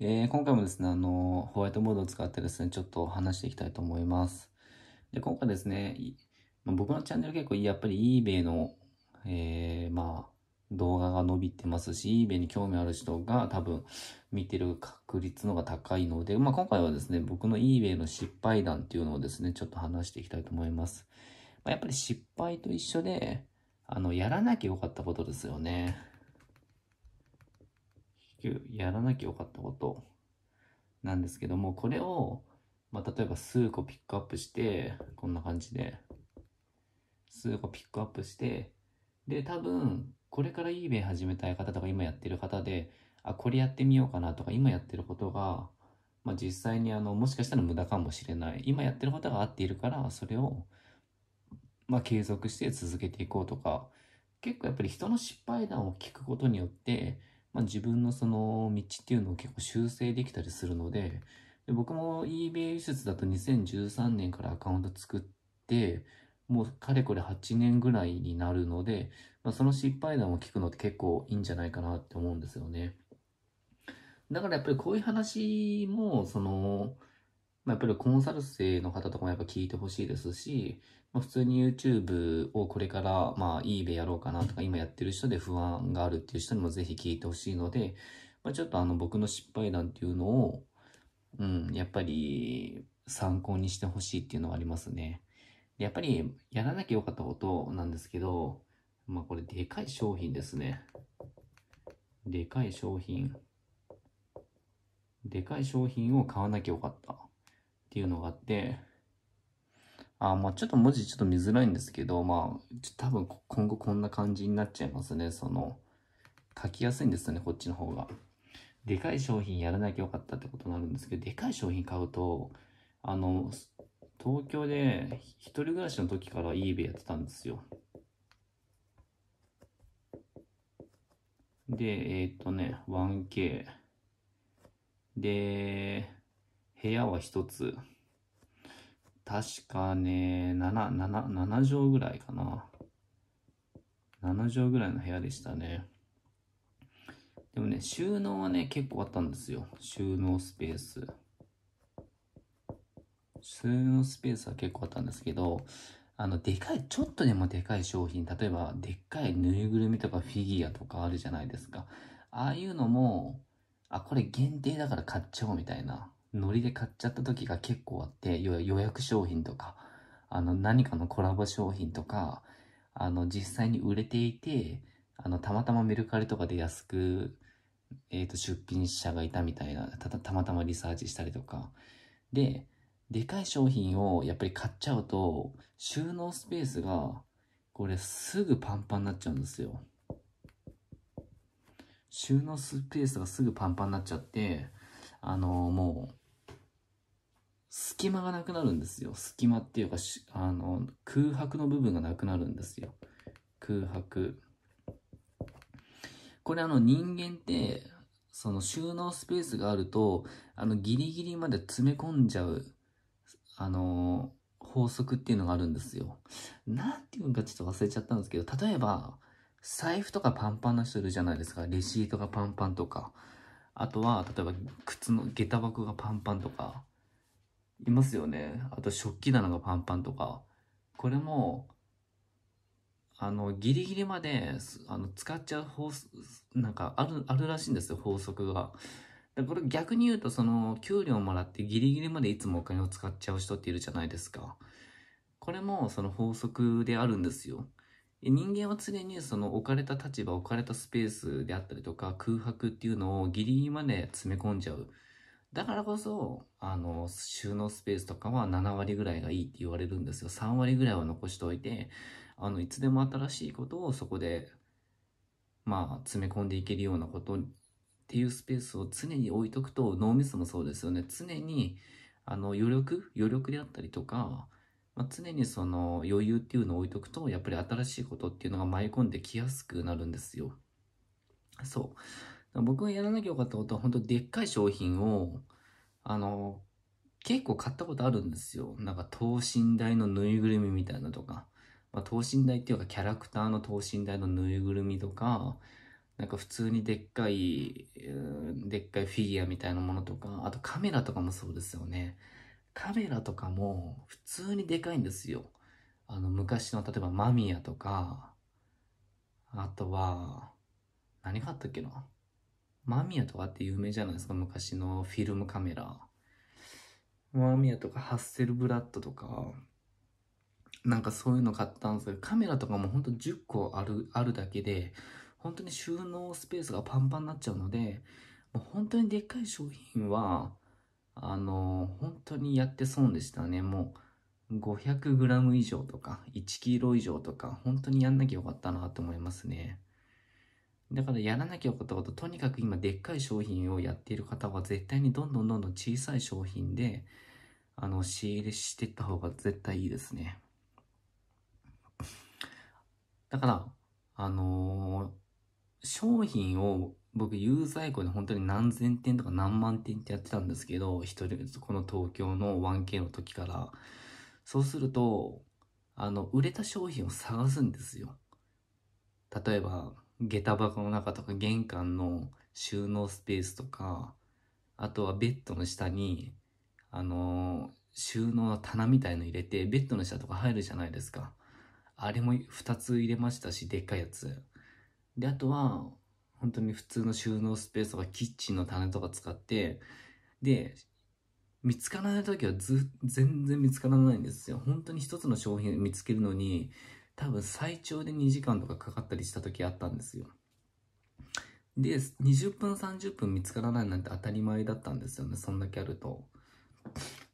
えー、今回もですね、あの、ホワイトボードを使ってですね、ちょっと話していきたいと思います。で、今回ですね、まあ、僕のチャンネル結構やっぱり eBay の、えー、まあ、動画が伸びてますし、eBay に興味ある人が多分見てる確率の方が高いので、まあ、今回はですね、僕の eBay の失敗談っていうのをですね、ちょっと話していきたいと思います。まあ、やっぱり失敗と一緒で、あの、やらなきゃよかったことですよね。局やらなきゃよかったことなんですけども、これを、まあ、例えば数個ピックアップして、こんな感じで、数個ピックアップして、で、多分、これから eBay 始めたい方とか、今やってる方で、あ、これやってみようかなとか、今やってることが、まあ、実際にあの、もしかしたら無駄かもしれない。今やってることが合っているから、それを、まあ、継続して続けていこうとか、結構やっぱり人の失敗談を聞くことによって、まあ、自分のその道っていうのを結構修正できたりするので、で僕も eBay 輸出だと2013年からアカウント作って、もうかれこれ8年ぐらいになるので、まあ、その失敗談を聞くのって結構いいんじゃないかなって思うんですよね。だからやっぱりこういう話も、その、まあ、やっぱりコンサル生の方とかもやっぱ聞いてほしいですし、普通に YouTube をこれから、まあ、eBay やろうかなとか、今やってる人で不安があるっていう人にもぜひ聞いてほしいので、まあ、ちょっとあの、僕の失敗談っていうのを、うん、やっぱり参考にしてほしいっていうのはありますね。やっぱり、やらなきゃよかったことなんですけど、まあ、これ、でかい商品ですね。でかい商品。でかい商品を買わなきゃよかったっていうのがあって、あまあ、ちょっと文字ちょっと見づらいんですけど、まあ、多分今後こんな感じになっちゃいますね。その、書きやすいんですよね、こっちの方が。でかい商品やらなきゃよかったってことになるんですけど、でかい商品買うと、あの、東京で一人暮らしの時から eBay やってたんですよ。で、えっ、とね、1K。で、部屋は一つ。確かね、7、7、7畳ぐらいかな。7畳ぐらいの部屋でしたね。でもね、収納はね、結構あったんですよ。収納スペース。収納スペースは結構あったんですけど、あの、でかい、ちょっとでもでかい商品、例えば、でっかいぬいぐるみとかフィギュアとかあるじゃないですか。ああいうのも、あ、これ限定だから買っちゃおうみたいな。ノリで買っちゃった時が結構あって、予約商品とか、あの、何かのコラボ商品とか、あの、実際に売れていて、あの、たまたまメルカリとかで安く、えっ、ー、と、出品者がいたみたいなた、たまたまリサーチしたりとか。で、でかい商品をやっぱり買っちゃうと、収納スペースが、これすぐパンパンになっちゃうんですよ。収納スペースがすぐパンパンになっちゃって、あのー、もう、隙間がなくなるんですよ。隙間っていうか、あの、空白の部分がなくなるんですよ。空白。これあの人間って、その収納スペースがあると、あのギリギリまで詰め込んじゃう、あの法則っていうのがあるんですよ。なんていうかちょっと忘れちゃったんですけど、例えば、財布とかパンパンな人いるじゃないですか。レシートがパンパンとか。あとは、例えば、靴の下駄箱がパンパンとか。いますよね。あと食器棚がパンパンとか。これも、あの、ギリギリまで、あの、使っちゃう法、なんか、ある、あるらしいんですよ、法則が。でこれ逆に言うと、その、給料もらってギリギリまでいつもお金を使っちゃう人っているじゃないですか。これも、その法則であるんですよ。人間は常にその置かれた立場、置かれたスペースであったりとか空白っていうのをギリギリまで詰め込んじゃう。だからこそ、あの、収納スペースとかは7割ぐらいがいいって言われるんですよ。3割ぐらいは残しておいて、あの、いつでも新しいことをそこで、まあ、詰め込んでいけるようなことっていうスペースを常に置いとくと、脳みそもそうですよね。常に、あの、余力余力であったりとか、まあ、常にその余裕っていうのを置いとくと、やっぱり新しいことっていうのが舞い込んできやすくなるんですよ。そう。僕がやらなきゃよかったことは、本当でっかい商品を、あの、結構買ったことあるんですよ。なんか等身大のぬいぐるみみたいなとか、まあ、等身大っていうかキャラクターの等身大のぬいぐるみとか、なんか普通にでっかい、でっかいフィギュアみたいなものとか、あとカメラとかもそうですよね。カメラとかも普通にでかいんですよ。あの昔の例えばマミヤとか、あとは、何があったっけなマミヤとかって有名じゃないですか、昔のフィルムカメラ。マミヤとかハッセルブラッドとか、なんかそういうの買ったんですけど、カメラとかもほんと10個ある、あるだけで、本当に収納スペースがパンパンになっちゃうので、もう本当にでっかい商品は、あの、本当にやって損でしたね。もう 500g 以上とか、1kg 以上とか、本当にやんなきゃよかったなと思いますね。だからやらなきゃよかったこと、とにかく今でっかい商品をやっている方は絶対にどんどんどんどん小さい商品で、あの、仕入れしていった方が絶対いいですね。だから、あのー、商品を僕、有罪庫で本当に何千点とか何万点ってやってたんですけど、一人、ずつこの東京の 1K の時から。そうすると、あの、売れた商品を探すんですよ。例えば、下駄箱の中とか玄関の収納スペースとか、あとはベッドの下に、あのー、収納の棚みたいの入れて、ベッドの下とか入るじゃないですか。あれも2つ入れましたし、でっかいやつ。で、あとは、本当に普通の収納スペースとかキッチンの棚とか使って、で、見つからない時はず、全然見つからないんですよ。本当に1つの商品見つけるのに、多分最長で2時間とかかかったりした時あったんですよ。で、20分30分見つからないなんて当たり前だったんですよね、そんだけあると。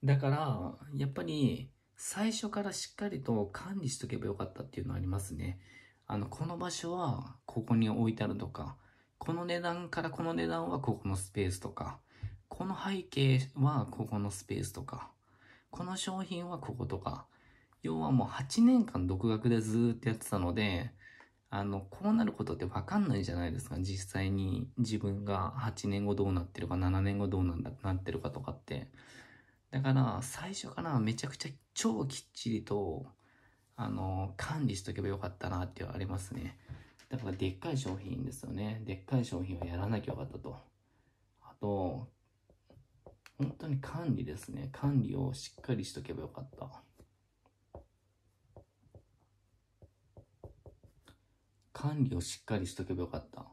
だから、やっぱり最初からしっかりと管理しとけばよかったっていうのはありますね。あの、この場所はここに置いてあるとか、この値段からこの値段はここのスペースとか、この背景はここのスペースとか、この商品はこことか、要はもう8年間独学でずっとやってたので、あの、こうなることってわかんないじゃないですか。実際に自分が8年後どうなってるか、7年後どうなんだなってるかとかって。だから、最初からめちゃくちゃ超きっちりと、あの、管理しとけばよかったなってありますね。だから、でっかい商品ですよね。でっかい商品はやらなきゃよかったと。あと、本当に管理ですね。管理をしっかりしとけばよかった。管理をしっかりしとけばよかった。っ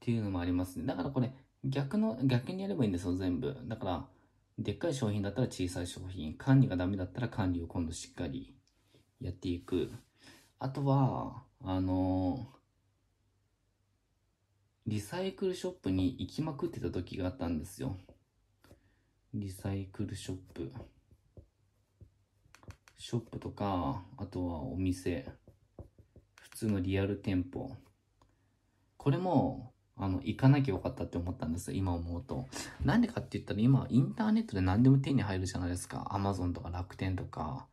ていうのもありますね。だからこれ、逆の、逆にやればいいんですよ、全部。だから、でっかい商品だったら小さい商品、管理がダメだったら管理を今度しっかりやっていく。あとは、あのー、リサイクルショップに行きまくってた時があったんですよ。リサイクルショップ。ショップとか、あとはお店。普通のリアル店舗。これも、あの、行かなきゃよかったって思ったんです今思うと。なんでかって言ったら今、インターネットで何でも手に入るじゃないですか。アマゾンとか楽天とか、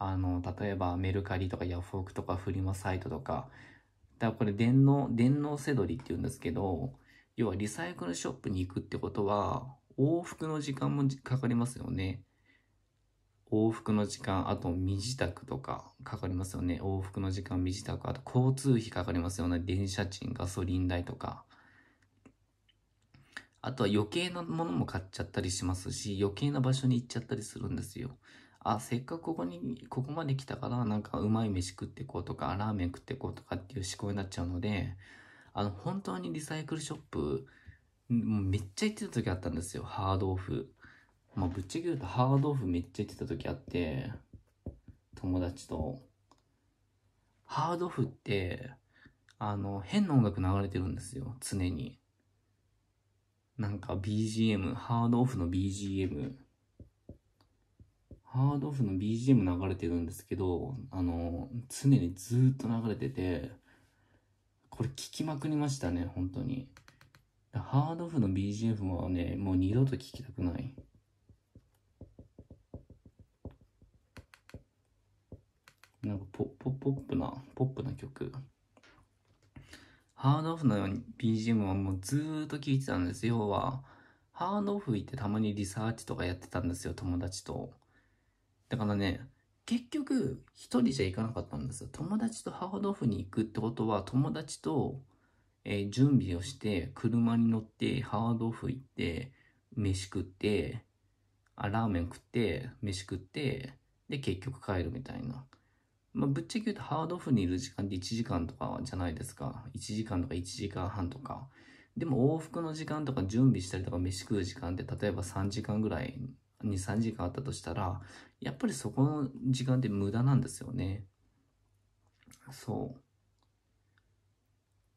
あの、例えばメルカリとかヤフオクとかフリマサイトとか。だからこれ電脳、電脳せどりって言うんですけど、要はリサイクルショップに行くってことは、往復の時間もかかりますよね。往復の時間、あと身支度とかかかりますよね。往復の時間、身支度、あと交通費かかりますよね。電車賃、ガソリン代とか。あとは余計なものも買っちゃったりしますし、余計な場所に行っちゃったりするんですよ。あ、せっかくここに、ここまで来たから、なんかうまい飯食ってこうとか、ラーメン食ってこうとかっていう思考になっちゃうので、あの、本当にリサイクルショップ、めっちゃ行ってた時あったんですよ。ハードオフ。まあ、ぶっちゃけ言うと、ハードオフめっちゃ行ってた時あって、友達と。ハードオフって、あの、変な音楽流れてるんですよ、常に。なんか BGM、ハードオフの BGM。ハードオフの BGM 流れてるんですけど、あの、常にずっと流れてて、これ聞きまくりましたね、本当に。ハードオフの BGM はね、もう二度と聞きたくない。なんかポポポップな、ポップな曲。ハードオフの BGM はもうずーっと聴いてたんですよ。要は、ハードオフ行ってたまにリサーチとかやってたんですよ、友達と。だからね、結局、一人じゃ行かなかったんですよ。友達とハードオフに行くってことは、友達と、えー、準備をして、車に乗って、ハードオフ行って、飯食って、あ、ラーメン食って、飯食って、で、結局帰るみたいな。まあ、ぶっちゃけ言うとハードオフにいる時間って1時間とかじゃないですか。1時間とか1時間半とか。でも往復の時間とか準備したりとか飯食う時間って例えば3時間ぐらいに3時間あったとしたら、やっぱりそこの時間って無駄なんですよね。そう。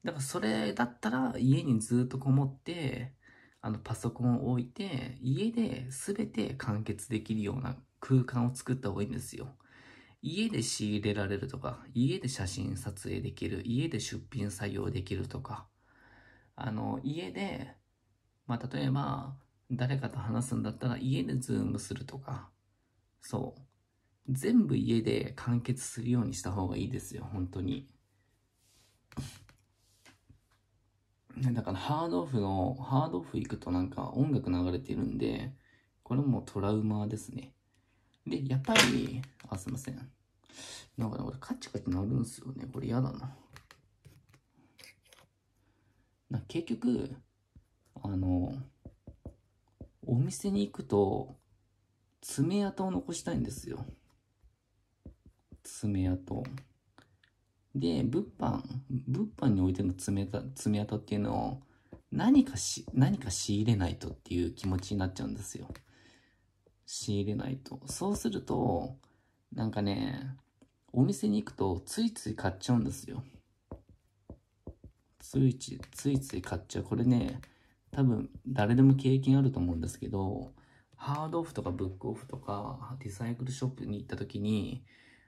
だからそれだったら家にずっとこもって、あのパソコンを置いて、家で全て完結できるような空間を作った方がいいんですよ。家で仕入れられるとか、家で写真撮影できる、家で出品作業できるとか、あの、家で、まあ、例えば、誰かと話すんだったら家でズームするとか、そう。全部家で完結するようにした方がいいですよ、本当に。だからハードオフの、ハードオフ行くとなんか音楽流れてるんで、これもトラウマですね。で、やっぱり、あ、すいません。なんかね、これカチカチ鳴るんすよね。これ嫌だな。な結局、あの、お店に行くと、爪痕を残したいんですよ。爪痕。で、物販、物販においての爪た爪痕っていうのを、何かし、何か仕入れないとっていう気持ちになっちゃうんですよ。仕入れないと。そうすると、なんかね、お店に行くとついつい買っちゃうんですよ。ついつい、ついつい買っちゃう。これね、多分誰でも経験あると思うんですけど、ハードオフとかブックオフとかリサイクルショップに行った時に、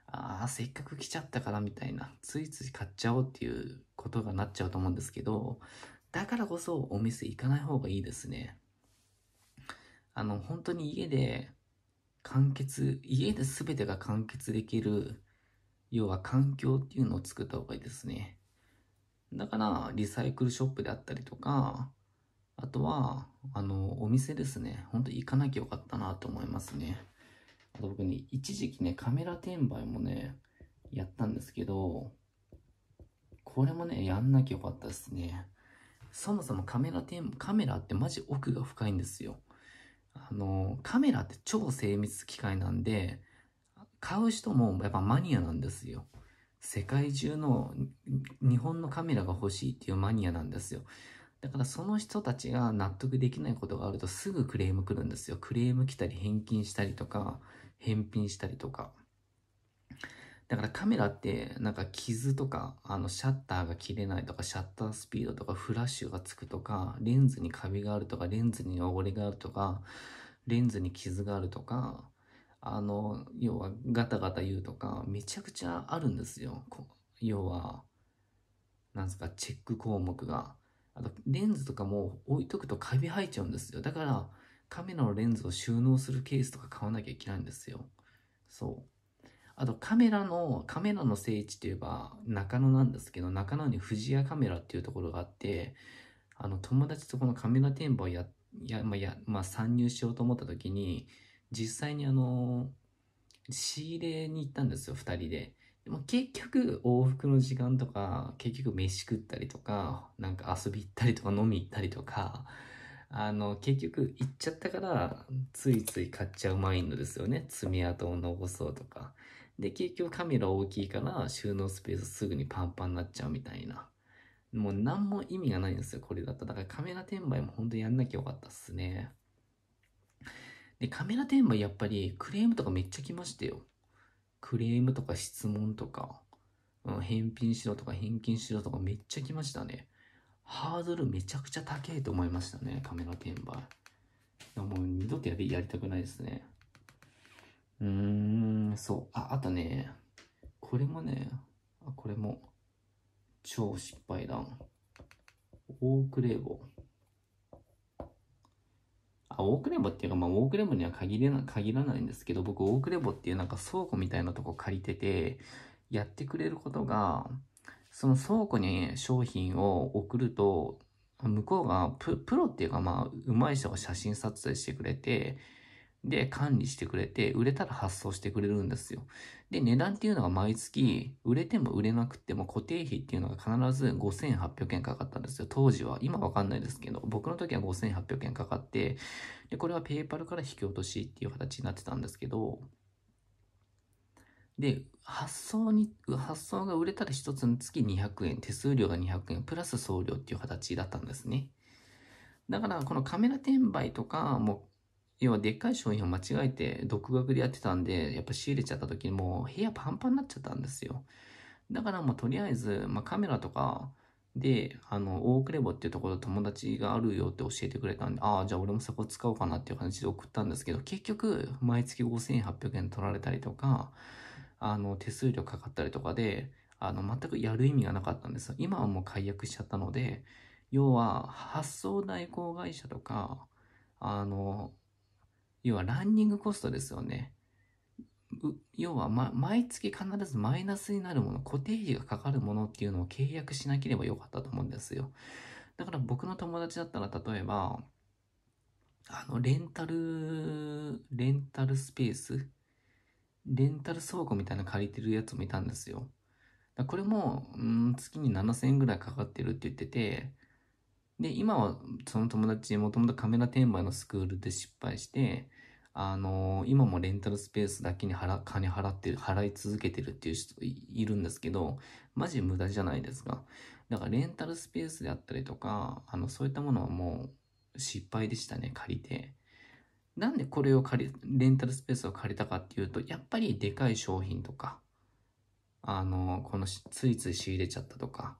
ああ、せっかく来ちゃったからみたいな、ついつい買っちゃおうっていうことがなっちゃうと思うんですけど、だからこそお店行かない方がいいですね。あの、本当に家で完結、家で全てが完結できる、要は環境っていうのを作った方がいいですね。だから、リサイクルショップであったりとか、あとは、あの、お店ですね。ほんと行かなきゃよかったなと思いますね。あと僕ね、一時期ね、カメラ転売もね、やったんですけど、これもね、やんなきゃよかったですね。そもそもカメラ転、カメラってマジ奥が深いんですよ。あの、カメラって超精密機械なんで、買う人もやっぱマニアなんですよ。世界中の日本のカメラが欲しいっていうマニアなんですよ。だからその人たちが納得できないことがあるとすぐクレーム来るんですよ。クレーム来たり返金したりとか、返品したりとか。だからカメラってなんか傷とかあのシャッターが切れないとかシャッタースピードとかフラッシュがつくとかレンズにカビがあるとかレンズに汚れがあるとかレンズに傷があるとかあの要はガタガタ言うとかめちゃくちゃあるんですよ要はなんですかチェック項目があとレンズとかも置いとくとカビ生えちゃうんですよだからカメラのレンズを収納するケースとか買わなきゃいけないんですよそうあとカメラの、カメラの聖地といえば中野なんですけど、中野に二屋カメラっていうところがあって、あの友達とこのカメラ店舗をや、や、まあ、や、まあ、参入しようと思った時に、実際にあの、仕入れに行ったんですよ、2人で。でも結局往復の時間とか、結局飯食ったりとか、なんか遊び行ったりとか飲み行ったりとか、あの、結局行っちゃったから、ついつい買っちゃうマインドですよね。爪痕を残そうとか。で、結局カメラ大きいから収納スペースすぐにパンパンになっちゃうみたいな。もう何も意味がないんですよ、これだと。だからカメラ転売も本当やんなきゃよかったっすね。で、カメラ転売やっぱりクレームとかめっちゃ来ましたよ。クレームとか質問とか、うん、返品しろとか返金しろとかめっちゃ来ましたね。ハードルめちゃくちゃ高いと思いましたね、カメラ転売。もう二度とやりやりたくないですね。うーん、そう。あ、あとね、これもね、あ、これも、超失敗だ。オークレーボあ、オークレーボっていうか、まあ、オークレーボには限れな限らないんですけど、僕、オークレーボっていうなんか倉庫みたいなとこ借りてて、やってくれることが、その倉庫に商品を送ると、向こうがプロっていうか、まあ、うまい人が写真撮影してくれて、で、管理してくれて、売れたら発送してくれるんですよ。で、値段っていうのが毎月、売れても売れなくても固定費っていうのが必ず5800円かかったんですよ。当時は。今わかんないですけど、僕の時は5800円かかって、で、これはペーパルから引き落としっていう形になってたんですけど、で、発送に、発送が売れたら1つにつき200円、手数料が200円、プラス送料っていう形だったんですね。だから、このカメラ転売とか、も要はでっかい商品を間違えて独学でやってたんで、やっぱ仕入れちゃった時にもう部屋パンパンになっちゃったんですよ。だからもうとりあえず、まあ、カメラとかで、あの、大クレボっていうところ友達があるよって教えてくれたんで、ああ、じゃあ俺もそこ使おうかなっていう感じで送ったんですけど、結局、毎月5800円取られたりとか、あの、手数料かかったりとかで、あの、全くやる意味がなかったんです。今はもう解約しちゃったので、要は、発送代行会社とか、あの、要はランニングコストですよね。要は、ま、毎月必ずマイナスになるもの、固定費がかかるものっていうのを契約しなければよかったと思うんですよ。だから僕の友達だったら例えば、あの、レンタル、レンタルスペース、レンタル倉庫みたいな借りてるやつもいたんですよ。これも、うん、月に7000円ぐらいかかってるって言ってて、で、今はその友達、もともとカメラ転売のスクールで失敗して、あのー、今もレンタルスペースだけに払金払ってる、払い続けてるっていう人いるんですけど、マジ無駄じゃないですか。だからレンタルスペースであったりとか、あの、そういったものはもう失敗でしたね、借りて。なんでこれを借り、レンタルスペースを借りたかっていうと、やっぱりでかい商品とか、あのー、このついつい仕入れちゃったとか、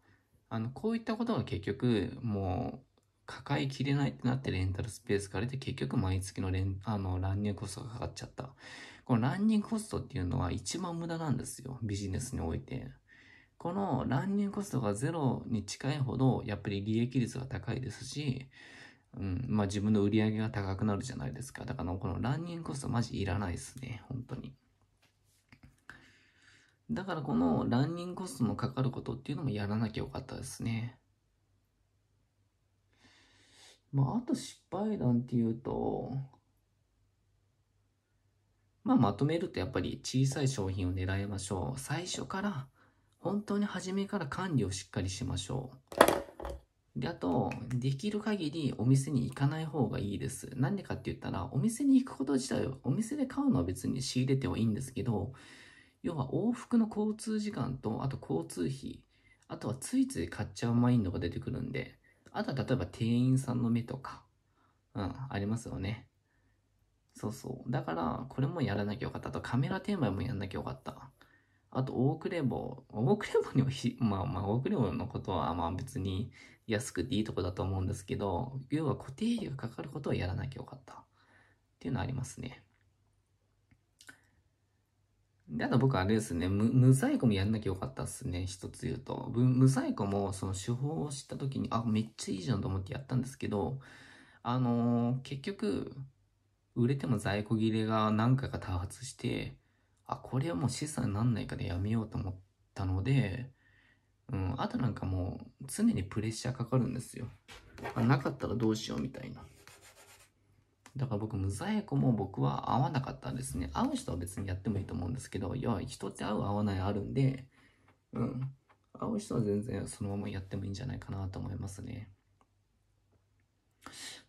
あの、こういったことが結局、もう、抱えきれないってなってレンタルスペース借りて結局毎月のレン、あの、乱入コストがかかっちゃった。この乱入コストっていうのは一番無駄なんですよ。ビジネスにおいて。この乱入コストがゼロに近いほど、やっぱり利益率が高いですし、うん、まあ自分の売り上げが高くなるじゃないですか。だからこの乱入コストマジいらないですね。本当に。だからこのランニングコストのかかることっていうのもやらなきゃよかったですね。まあ、あと失敗談っていうと、まあ、まとめるとやっぱり小さい商品を狙いましょう。最初から、本当に初めから管理をしっかりしましょう。で、あと、できる限りお店に行かない方がいいです。なんでかって言ったら、お店に行くこと自体は、お店で買うのは別に仕入れてはいいんですけど、要は往復の交通時間と、あと交通費、あとはついつい買っちゃうマインドが出てくるんで、あとは例えば店員さんの目とか、うん、ありますよね。そうそう。だから、これもやらなきゃよかった。あとカメラテーマもやんなきゃよかった。あと、大ークレボー。れークレボにはひ、まあまあ、大ークレボのことは、まあ別に安くていいとこだと思うんですけど、要は固定費がかかることはやらなきゃよかった。っていうのはありますね。で、あと僕あれですね、無無在庫もやんなきゃよかったっすね、一つ言うと。無在庫も、その手法を知った時に、あ、めっちゃいいじゃんと思ってやったんですけど、あのー、結局、売れても在庫切れが何回か多発して、あ、これはもう資産になんないからやめようと思ったので、うん、あとなんかもう常にプレッシャーかかるんですよ。なかったらどうしようみたいな。だから僕、無ザイも僕は合わなかったんですね。合う人は別にやってもいいと思うんですけど、要は人って合う合わないあるんで、うん。合う人は全然そのままやってもいいんじゃないかなと思いますね。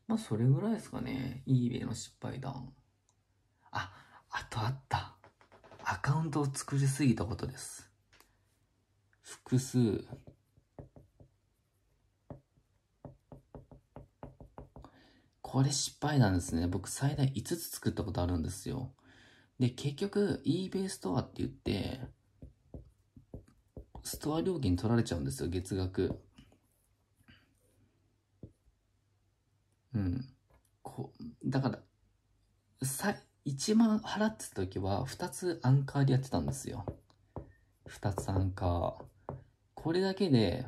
まあ、それぐらいですかね。eBay の失敗談。あ、あとあった。アカウントを作りすぎたことです。複数これ失敗なんですね。僕最大5つ作ったことあるんですよ。で、結局 eBay ストアって言って、ストア料金取られちゃうんですよ、月額。うん。こだから、さ、1万払ってた時は2つアンカーでやってたんですよ。2つアンカー。これだけで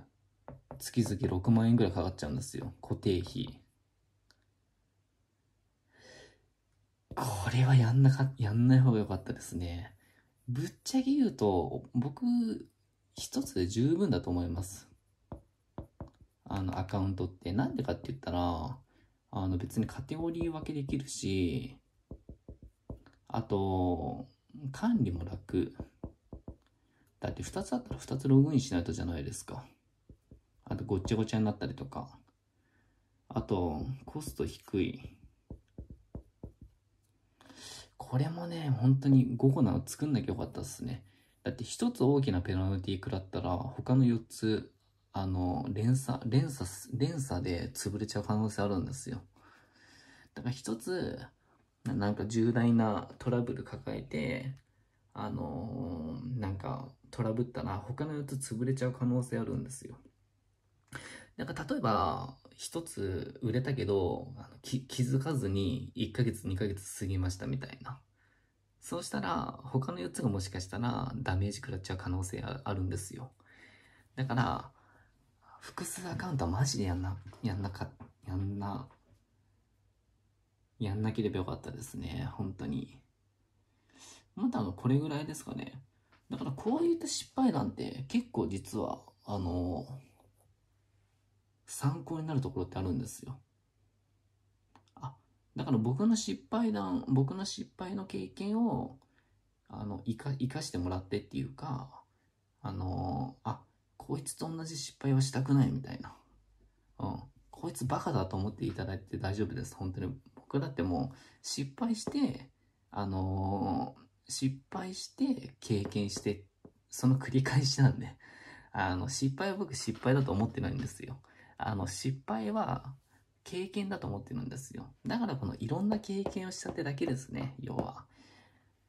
月々6万円ぐらいかかっちゃうんですよ。固定費。これはやんなか、やんない方が良かったですね。ぶっちゃけ言うと、僕、一つで十分だと思います。あの、アカウントって。なんでかって言ったら、あの、別にカテゴリー分けできるし、あと、管理も楽。だって2つあったら2つログインしないとじゃないですか。あと、ごっちゃごちゃになったりとか。あと、コスト低い。これもね、本当に5個なの作んなきゃよかったっすね。だって1つ大きなペナルティ食らったら、他の4つ、あの、連鎖、連鎖、連鎖で潰れちゃう可能性あるんですよ。だから1つ、なんか重大なトラブル抱えて、あのー、なんかトラブったら他の4つ潰れちゃう可能性あるんですよ。なんか例えば、一つ売れたけどあの気づかずに1ヶ月2ヶ月過ぎましたみたいなそうしたら他の4つがもしかしたらダメージ食らっちゃう可能性あるんですよだから複数アカウントはマジでやんなやんなかやんなやんなければよかったですね本当にまの、これぐらいですかねだからこういった失敗なんて結構実はあのー参考になるところってあるんですよ。あ、だから僕の失敗談、僕の失敗の経験を、あの、生か、生かしてもらってっていうか、あのあ、こいつと同じ失敗はしたくないみたいな。うん。こいつバカだと思っていただいて大丈夫です。本当に。僕だってもう、失敗して、あの失敗して、経験して、その繰り返しなんで、あの、失敗は僕失敗だと思ってないんですよ。あの、失敗は経験だと思ってるんですよ。だからこのいろんな経験をしたってだけですね、要は。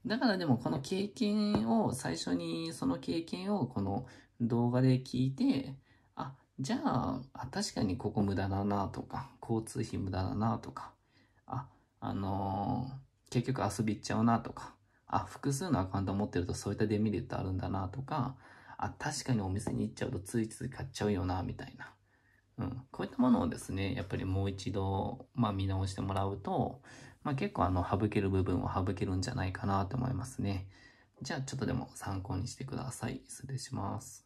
だからでもこの経験を最初にその経験をこの動画で聞いて、あ、じゃあ、確かにここ無駄だなとか、交通費無駄だなとか、あ、あのー、結局遊び行っちゃうなとか、あ、複数のアカウント持ってるとそういったデメリットあるんだなとか、あ、確かにお店に行っちゃうとついつい買っちゃうよなみたいな。うん、こういったものをですね、やっぱりもう一度、まあ、見直してもらうと、まあ、結構あの省ける部分を省けるんじゃないかなと思いますね。じゃあちょっとでも参考にしてください。失礼します。